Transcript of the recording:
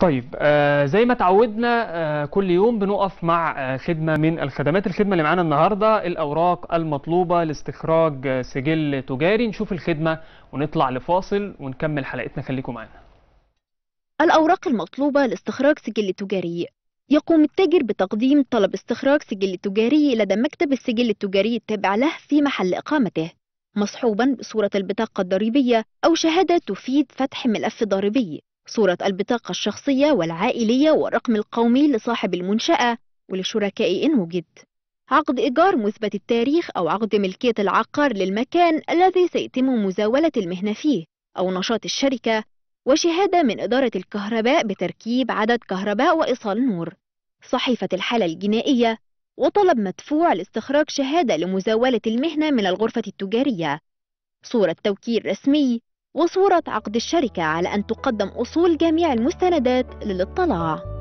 طيب آه زي ما تعودنا آه كل يوم بنقف مع آه خدمة من الخدمات الخدمة اللي معانا النهاردة الأوراق المطلوبة لاستخراج آه، سجل تجاري نشوف الخدمة ونطلع لفاصل ونكمل حلقتنا خليكم معانا الأوراق المطلوبة لاستخراج سجل تجاري يقوم التاجر بتقديم طلب استخراج سجل تجاري لدى مكتب السجل التجاري التابع له في محل إقامته مصحوبا بصورة البطاقة الضريبية أو شهادة تفيد فتح ملف ضريبي صورة البطاقة الشخصية والعائلية والرقم القومي لصاحب المنشأة ولشركاء إن وجد عقد إيجار مثبت التاريخ أو عقد ملكية العقار للمكان الذي سيتم مزاولة المهنة فيه أو نشاط الشركة وشهادة من إدارة الكهرباء بتركيب عدد كهرباء وإيصال نور صحيفة الحالة الجنائية وطلب مدفوع لاستخراج شهادة لمزاولة المهنة من الغرفة التجارية صورة توكيل رسمي وصورة عقد الشركة على أن تقدم أصول جميع المستندات للاطلاع